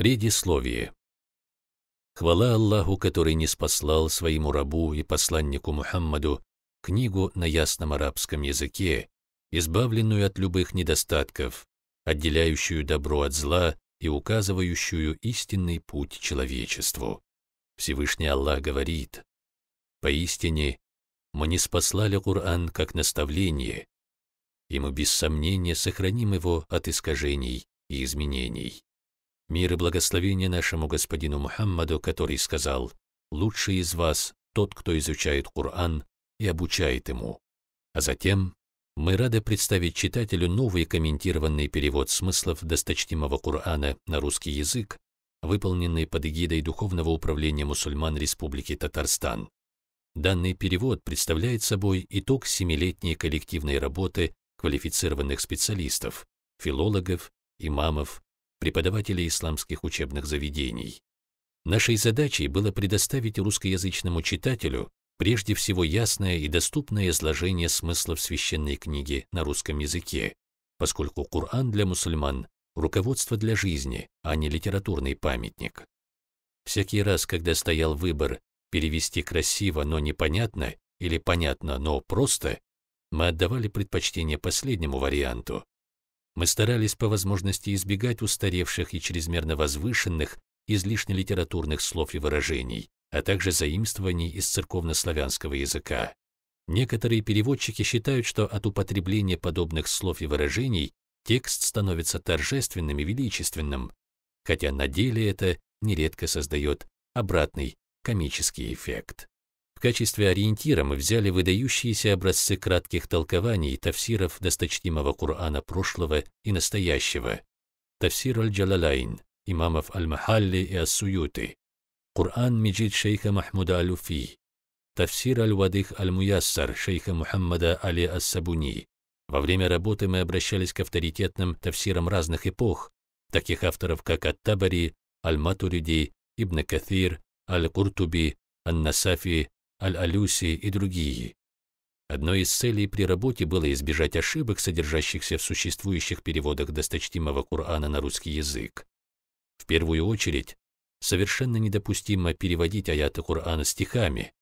Предисловие. Хвала Аллаху, который не спаслал своему рабу и посланнику Мухаммаду книгу на ясном арабском языке, избавленную от любых недостатков, отделяющую добро от зла и указывающую истинный путь человечеству. Всевышний Аллах говорит, «Поистине, мы не спаслали Кур'ан как наставление, и мы без сомнения сохраним его от искажений и изменений». Мир и благословение нашему господину Мухаммаду, который сказал, «Лучший из вас тот, кто изучает Коран и обучает ему». А затем мы рады представить читателю новый комментированный перевод смыслов досточтимого Корана на русский язык, выполненный под эгидой Духовного управления мусульман Республики Татарстан. Данный перевод представляет собой итог семилетней коллективной работы квалифицированных специалистов, филологов, имамов, преподавателей исламских учебных заведений. Нашей задачей было предоставить русскоязычному читателю прежде всего ясное и доступное изложение смысла в священной книге на русском языке, поскольку Коран для мусульман – руководство для жизни, а не литературный памятник. Всякий раз, когда стоял выбор перевести красиво, но непонятно, или понятно, но просто, мы отдавали предпочтение последнему варианту, мы старались по возможности избегать устаревших и чрезмерно возвышенных, излишне литературных слов и выражений, а также заимствований из церковнославянского языка. Некоторые переводчики считают, что от употребления подобных слов и выражений текст становится торжественным и величественным, хотя на деле это нередко создает обратный комический эффект. В качестве ориентира мы взяли выдающиеся образцы кратких толкований тафсиров досточтимого Кур'ана прошлого и настоящего. Тафсир аль-Джалалайн, имамов Аль-Махалли и Ас-Суюты, Кур'ан Миджид шейха Махмуда Алюфи, Тафсир Аль-Вадых Аль-Муяссар шейха Мухаммада Али Ас-Сабуни. Во время работы мы обращались к авторитетным тафсирам разных эпох, таких авторов как Ат-Табари, Аль-Матуриди, Ибн Кафир, Аль-Куртуби, Ан-Насафи, Аль-Алюси и другие. Одной из целей при работе было избежать ошибок, содержащихся в существующих переводах досточтимого Корана на русский язык. В первую очередь, совершенно недопустимо переводить аяты Корана стихами.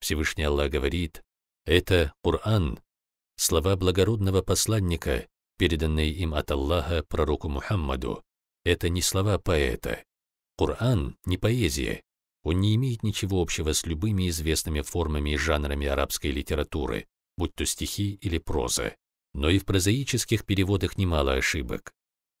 Всевышний Аллах говорит, это Коран, слова благородного посланника, переданные им от Аллаха пророку Мухаммаду. Это не слова поэта. Коран не поэзия. Он не имеет ничего общего с любыми известными формами и жанрами арабской литературы, будь то стихи или проза. Но и в прозаических переводах немало ошибок.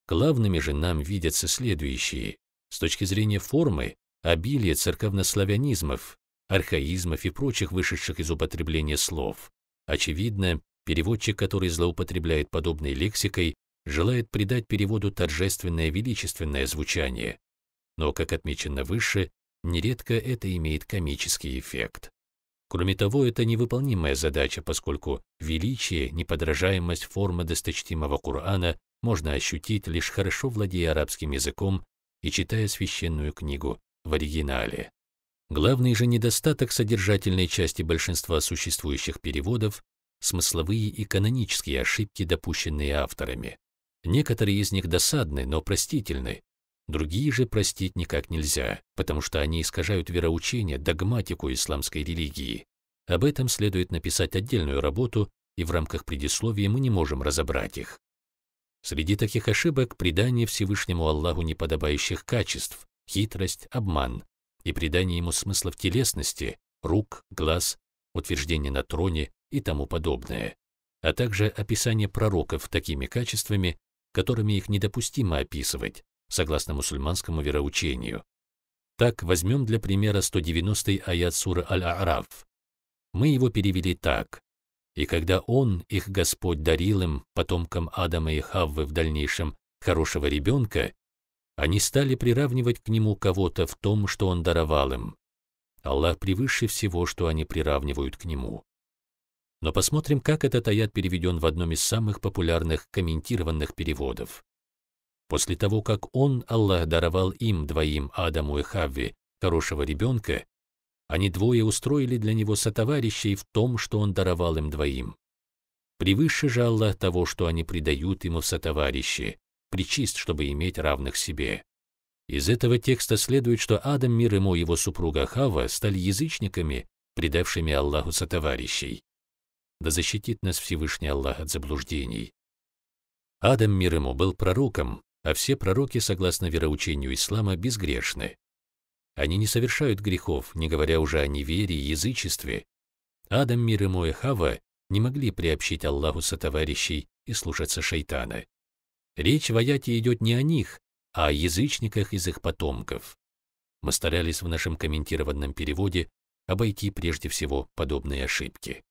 Главными же нам видятся следующие. С точки зрения формы, обилие церковнославянизмов, архаизмов и прочих вышедших из употребления слов. Очевидно, переводчик, который злоупотребляет подобной лексикой, желает придать переводу торжественное величественное звучание. Но, как отмечено выше, Нередко это имеет комический эффект. Кроме того, это невыполнимая задача, поскольку величие, неподражаемость формы досточтимого Кур'ана можно ощутить лишь хорошо владея арабским языком и читая священную книгу в оригинале. Главный же недостаток содержательной части большинства существующих переводов – смысловые и канонические ошибки, допущенные авторами. Некоторые из них досадны, но простительны, Другие же простить никак нельзя, потому что они искажают вероучение, догматику исламской религии. Об этом следует написать отдельную работу, и в рамках предисловия мы не можем разобрать их. Среди таких ошибок предание Всевышнему Аллаху неподобающих качеств, хитрость, обман, и предание ему смысла в телесности, рук, глаз, утверждение на троне и тому подобное, а также описание пророков такими качествами, которыми их недопустимо описывать, согласно мусульманскому вероучению. Так, возьмем для примера 190-й аят суры Аль-А'раф. Мы его перевели так. «И когда Он, их Господь, дарил им, потомкам Адама и Хаввы в дальнейшем, хорошего ребенка, они стали приравнивать к нему кого-то в том, что Он даровал им. Аллах превыше всего, что они приравнивают к нему». Но посмотрим, как этот аят переведен в одном из самых популярных комментированных переводов. После того, как он, Аллах, даровал им двоим, Адаму и Хавве, хорошего ребенка, они двое устроили для него сотоварищей в том, что он даровал им двоим. Превыше же Аллах того, что они предают ему в сотоварищи, причист, чтобы иметь равных себе. Из этого текста следует, что Адам, мир ему и его супруга Хава стали язычниками, предавшими Аллаху сотоварищей. Да защитит нас Всевышний Аллах от заблуждений. Адам, мир ему, был пророком, а все пророки, согласно вероучению ислама, безгрешны. Они не совершают грехов, не говоря уже о неверии и язычестве. Адам, мир ему и Хава не могли приобщить Аллаху сотоварищей и слушаться шайтана. Речь в аяте идет не о них, а о язычниках из их потомков. Мы старались в нашем комментированном переводе обойти прежде всего подобные ошибки.